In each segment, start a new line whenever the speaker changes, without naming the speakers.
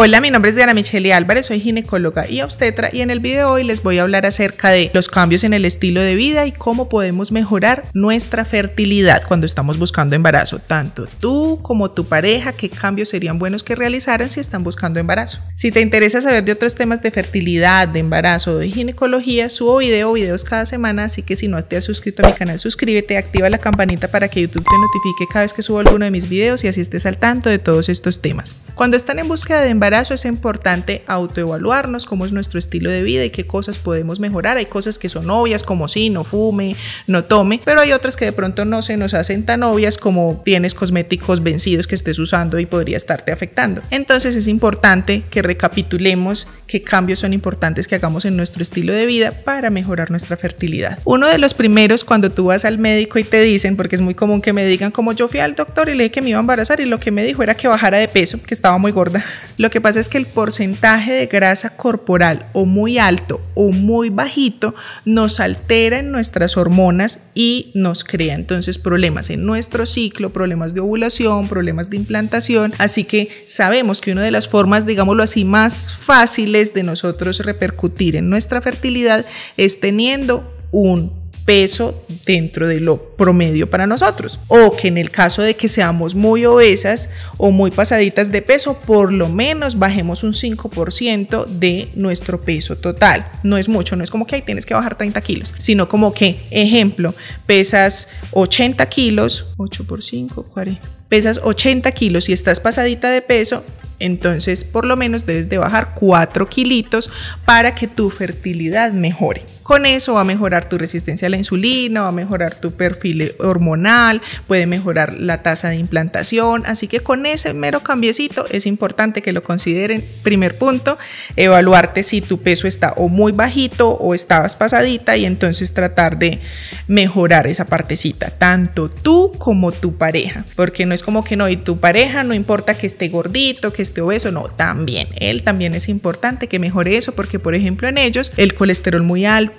Hola, mi nombre es Diana Micheli Álvarez, soy ginecóloga y obstetra y en el video de hoy les voy a hablar acerca de los cambios en el estilo de vida y cómo podemos mejorar nuestra fertilidad cuando estamos buscando embarazo, tanto tú como tu pareja, qué cambios serían buenos que realizaran si están buscando embarazo. Si te interesa saber de otros temas de fertilidad, de embarazo, de ginecología, subo video videos cada semana, así que si no te has suscrito a mi canal, suscríbete, activa la campanita para que YouTube te notifique cada vez que subo alguno de mis videos y así estés al tanto de todos estos temas. Cuando están en búsqueda de embarazo, es importante autoevaluarnos cómo es nuestro estilo de vida y qué cosas podemos mejorar. Hay cosas que son obvias como si no fume, no tome, pero hay otras que de pronto no se nos hacen tan obvias como tienes cosméticos vencidos que estés usando y podría estarte afectando. Entonces es importante que recapitulemos qué cambios son importantes que hagamos en nuestro estilo de vida para mejorar nuestra fertilidad. Uno de los primeros cuando tú vas al médico y te dicen, porque es muy común que me digan como yo fui al doctor y le dije que me iba a embarazar y lo que me dijo era que bajara de peso, que estaba muy gorda. Lo que pasa es que el porcentaje de grasa corporal o muy alto o muy bajito nos altera en nuestras hormonas y nos crea entonces problemas en nuestro ciclo, problemas de ovulación, problemas de implantación. Así que sabemos que una de las formas, digámoslo así, más fáciles de nosotros repercutir en nuestra fertilidad es teniendo un peso dentro de lo promedio para nosotros. O que en el caso de que seamos muy obesas o muy pasaditas de peso, por lo menos bajemos un 5% de nuestro peso total. No es mucho, no es como que ahí tienes que bajar 30 kilos, sino como que, ejemplo, pesas 80 kilos, 8 por 5, 40. Pesas 80 kilos y estás pasadita de peso, entonces por lo menos debes de bajar 4 kilitos para que tu fertilidad mejore. Con eso va a mejorar tu resistencia a la insulina, va a mejorar tu perfil hormonal, puede mejorar la tasa de implantación. Así que con ese mero cambiecito es importante que lo consideren. Primer punto, evaluarte si tu peso está o muy bajito o estabas pasadita y entonces tratar de mejorar esa partecita, tanto tú como tu pareja. Porque no es como que no, y tu pareja no importa que esté gordito, que esté obeso, no, también. Él también es importante que mejore eso porque, por ejemplo, en ellos el colesterol muy alto,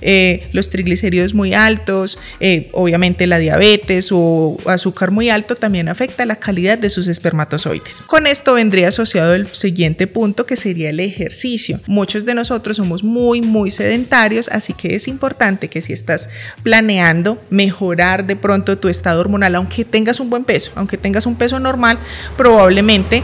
eh, los triglicéridos muy altos, eh, obviamente la diabetes o azúcar muy alto también afecta la calidad de sus espermatozoides. Con esto vendría asociado el siguiente punto que sería el ejercicio. Muchos de nosotros somos muy, muy sedentarios, así que es importante que si estás planeando mejorar de pronto tu estado hormonal, aunque tengas un buen peso, aunque tengas un peso normal, probablemente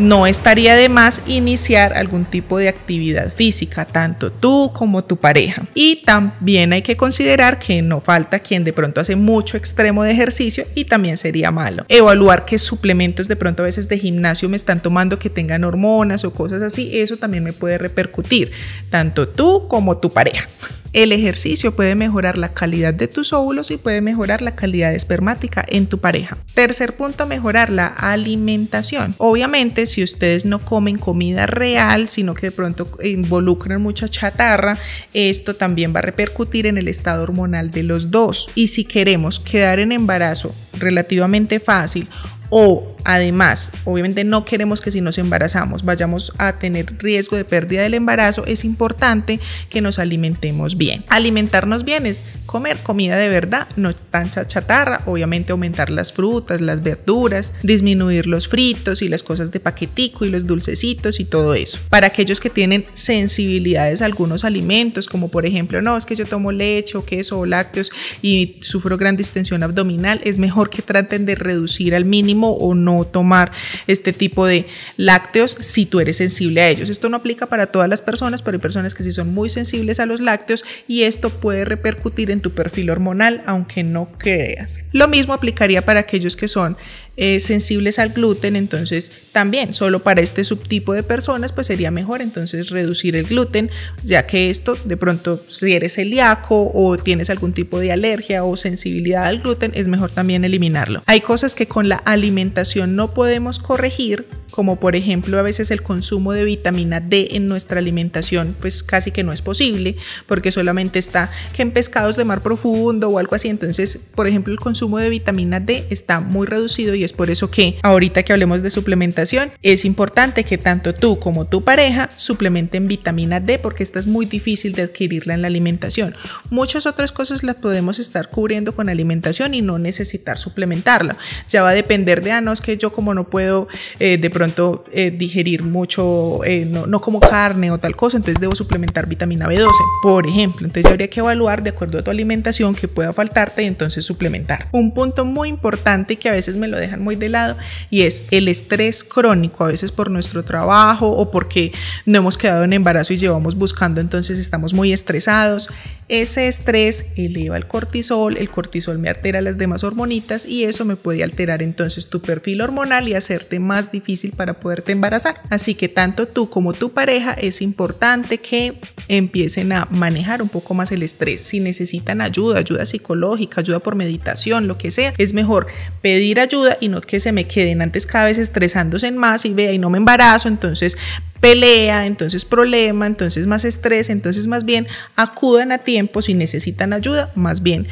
no estaría de más iniciar algún tipo de actividad física, tanto tú como tu pareja. Y también hay que considerar que no falta quien de pronto hace mucho extremo de ejercicio y también sería malo. Evaluar qué suplementos de pronto a veces de gimnasio me están tomando que tengan hormonas o cosas así, eso también me puede repercutir, tanto tú como tu pareja. El ejercicio puede mejorar la calidad de tus óvulos y puede mejorar la calidad espermática en tu pareja. Tercer punto, mejorar la alimentación. Obviamente, si ustedes no comen comida real, sino que de pronto involucran mucha chatarra, esto también va a repercutir en el estado hormonal de los dos. Y si queremos quedar en embarazo relativamente fácil o además, obviamente no queremos que si nos embarazamos vayamos a tener riesgo de pérdida del embarazo, es importante que nos alimentemos bien. Alimentarnos bien es comer comida de verdad, no tan chatarra, obviamente aumentar las frutas, las verduras, disminuir los fritos y las cosas de paquetico y los dulcecitos y todo eso. Para aquellos que tienen sensibilidades a algunos alimentos, como por ejemplo, no, es que yo tomo leche o queso o lácteos y sufro gran distensión abdominal, es mejor que traten de reducir al mínimo o no tomar este tipo de lácteos si tú eres sensible a ellos. Esto no aplica para todas las personas, pero hay personas que sí son muy sensibles a los lácteos y esto puede repercutir en tu perfil hormonal, aunque no creas. Lo mismo aplicaría para aquellos que son eh, sensibles al gluten, entonces también solo para este subtipo de personas pues sería mejor entonces reducir el gluten, ya que esto de pronto si eres celíaco o tienes algún tipo de alergia o sensibilidad al gluten es mejor también eliminarlo. Hay cosas que con la alimentación no podemos corregir, como por ejemplo a veces el consumo de vitamina D en nuestra alimentación, pues casi que no es posible, porque solamente está que en pescados de mar profundo o algo así, entonces por ejemplo el consumo de vitamina D está muy reducido y por eso que ahorita que hablemos de suplementación, es importante que tanto tú como tu pareja suplementen vitamina D porque esta es muy difícil de adquirirla en la alimentación. Muchas otras cosas las podemos estar cubriendo con alimentación y no necesitar suplementarla. Ya va a depender de, ah, que yo como no puedo eh, de pronto eh, digerir mucho, eh, no, no como carne o tal cosa, entonces debo suplementar vitamina B12, por ejemplo. Entonces habría que evaluar de acuerdo a tu alimentación que pueda faltarte y entonces suplementar. Un punto muy importante que a veces me lo dejan muy de lado y es el estrés crónico, a veces por nuestro trabajo o porque no hemos quedado en embarazo y llevamos buscando, entonces estamos muy estresados, ese estrés eleva el cortisol, el cortisol me altera las demás hormonitas y eso me puede alterar entonces tu perfil hormonal y hacerte más difícil para poderte embarazar. Así que tanto tú como tu pareja es importante que empiecen a manejar un poco más el estrés. Si necesitan ayuda, ayuda psicológica, ayuda por meditación, lo que sea, es mejor pedir ayuda y no que se me queden antes cada vez estresándose en más y vea y no me embarazo, entonces pelea, entonces problema, entonces más estrés, entonces más bien acudan a tiempo si necesitan ayuda, más bien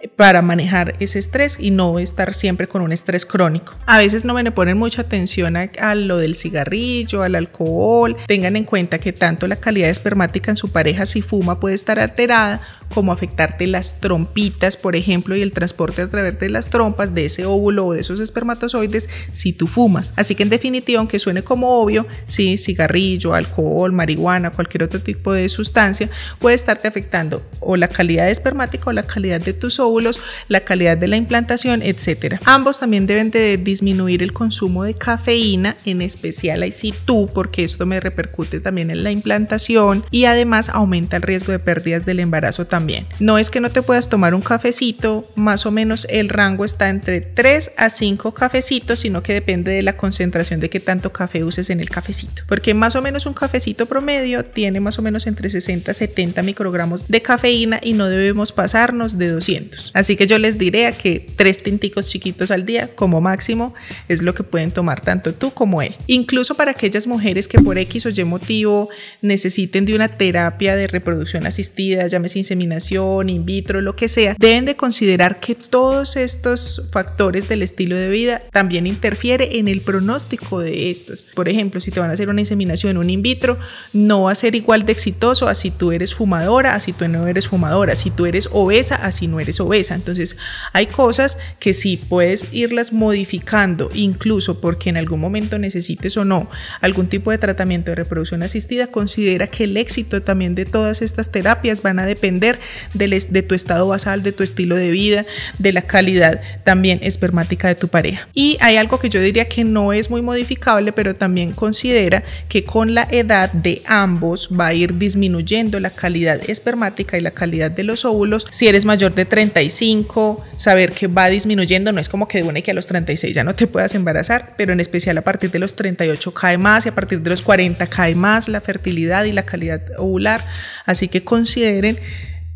eh, para manejar ese estrés y no estar siempre con un estrés crónico. A veces no me ponen mucha atención a, a, lo del cigarrillo, al alcohol. Tengan en cuenta que tanto la calidad espermática en su pareja si fuma puede estar alterada como afectarte las trompitas, por ejemplo, y el transporte a través de las trompas de ese óvulo o de esos espermatozoides si tú fumas. Así que en definitiva, aunque suene como obvio, si cigarrillo, alcohol, marihuana, cualquier otro tipo de sustancia, puede estarte afectando o la calidad espermática o la calidad de tus óvulos, la calidad de la implantación, etc. Ambos también deben de disminuir el consumo de cafeína, en especial ahí sí tú, porque esto me repercute también en la implantación y además aumenta el riesgo de pérdidas del embarazo también no es que no te puedas tomar un cafecito, más o menos el rango está entre 3 a 5 cafecitos, sino que depende de la concentración de qué tanto café uses en el cafecito. Porque más o menos un cafecito promedio tiene más o menos entre 60 a 70 microgramos de cafeína y no debemos pasarnos de 200. Así que yo les diré a que tres tinticos chiquitos al día como máximo es lo que pueden tomar tanto tú como él. Incluso para aquellas mujeres que por X o Y motivo necesiten de una terapia de reproducción asistida, llámese inseminación, inseminación, in vitro, lo que sea, deben de considerar que todos estos factores del estilo de vida también interfiere en el pronóstico de estos. Por ejemplo, si te van a hacer una inseminación, un in vitro, no va a ser igual de exitoso a si tú eres fumadora, a si tú no eres fumadora, si tú eres obesa, a si no eres obesa. Entonces, hay cosas que sí puedes irlas modificando, incluso porque en algún momento necesites o no algún tipo de tratamiento de reproducción asistida, considera que el éxito también de todas estas terapias van a depender de tu estado basal, de tu estilo de vida, de la calidad también espermática de tu pareja. Y hay algo que yo diría que no es muy modificable, pero también considera que con la edad de ambos va a ir disminuyendo la calidad espermática y la calidad de los óvulos. Si eres mayor de 35, saber que va disminuyendo, no es como que de una y que a los 36 ya no te puedas embarazar, pero en especial a partir de los 38 cae más y a partir de los 40 cae más la fertilidad y la calidad ovular. Así que consideren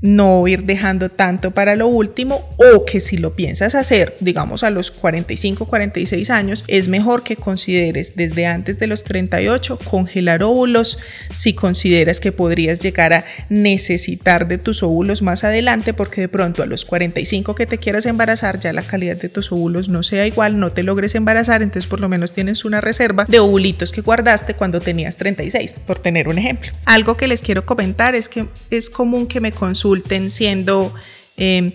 no ir dejando tanto para lo último o que si lo piensas hacer, digamos a los 45, 46 años, es mejor que consideres desde antes de los 38 congelar óvulos si consideras que podrías llegar a necesitar de tus óvulos más adelante porque de pronto a los 45 que te quieras embarazar ya la calidad de tus óvulos no sea igual, no te logres embarazar, entonces por lo menos tienes una reserva de ovulitos que guardaste cuando tenías 36, por tener un ejemplo. Algo que les quiero comentar es que es común que me consulten siendo em,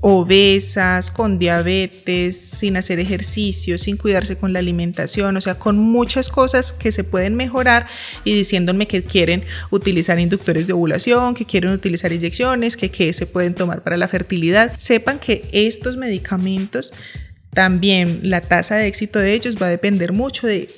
obesas, con diabetes, sin hacer ejercicio, sin cuidarse con la alimentación, o sea, con muchas cosas que se pueden mejorar y diciéndome que quieren utilizar inductores de ovulación, que quieren utilizar inyecciones, que, se pueden tomar para la fertilidad. Sepan que estos medicamentos, también la tasa de éxito de ellos va a depender mucho de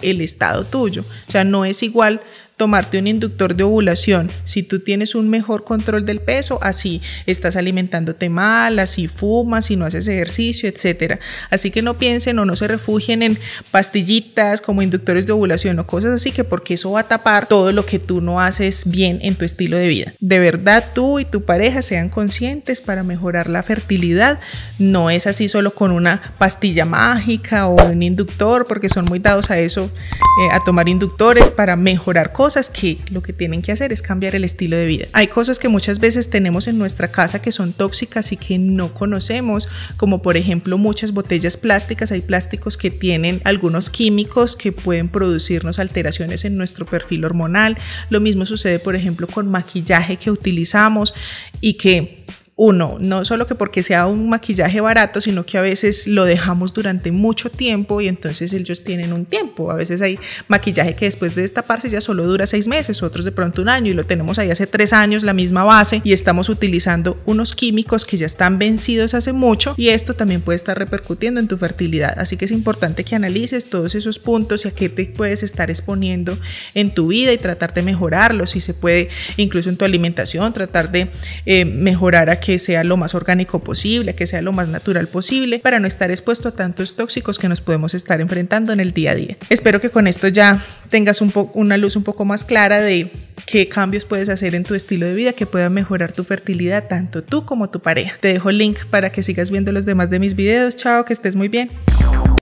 el estado tuyo. O sea, no es igual tomarte un inductor de ovulación, si tú tienes un mejor control del peso, así estás alimentándote mal, así fumas, si no haces ejercicio, etcétera. Así que no piensen o no se refugien en pastillitas como inductores de ovulación o cosas así que porque eso va a tapar todo lo que tú no haces bien en tu estilo de vida. De verdad, tú y tu pareja sean conscientes para mejorar la fertilidad. No es así solo con una pastilla mágica o un inductor, porque son muy dados a eso, eh, a tomar inductores para mejorar cosas que lo que tienen que hacer es cambiar el estilo de vida. Hay cosas que muchas veces tenemos en nuestra casa que son tóxicas y que no conocemos, como por ejemplo muchas botellas plásticas, hay plásticos que tienen algunos químicos que pueden producirnos alteraciones en nuestro perfil hormonal. Lo mismo sucede por ejemplo con maquillaje que utilizamos y que uno, no solo que porque sea un maquillaje barato, sino que a veces lo dejamos durante mucho tiempo y entonces ellos tienen un tiempo. A veces hay maquillaje que después de destaparse ya solo dura seis meses, otros de pronto un año y lo tenemos ahí hace tres años, la misma base y estamos utilizando unos químicos que ya están vencidos hace mucho y esto también puede estar repercutiendo en tu fertilidad. Así que es importante que analices todos esos puntos y a qué te puedes estar exponiendo en tu vida y tratar de mejorarlo Si se puede, incluso en tu alimentación, tratar de eh, mejorar a que sea lo más orgánico posible, que sea lo más natural posible, para no estar expuesto a tantos tóxicos que nos podemos estar enfrentando en el día a día. Espero que con esto ya tengas una luz un poco más clara de qué cambios puedes hacer en tu estilo de vida que pueda mejorar tu fertilidad, tanto tú como tu pareja. Te dejo el link para que sigas viendo los demás de mis videos. Chao, que estés muy bien.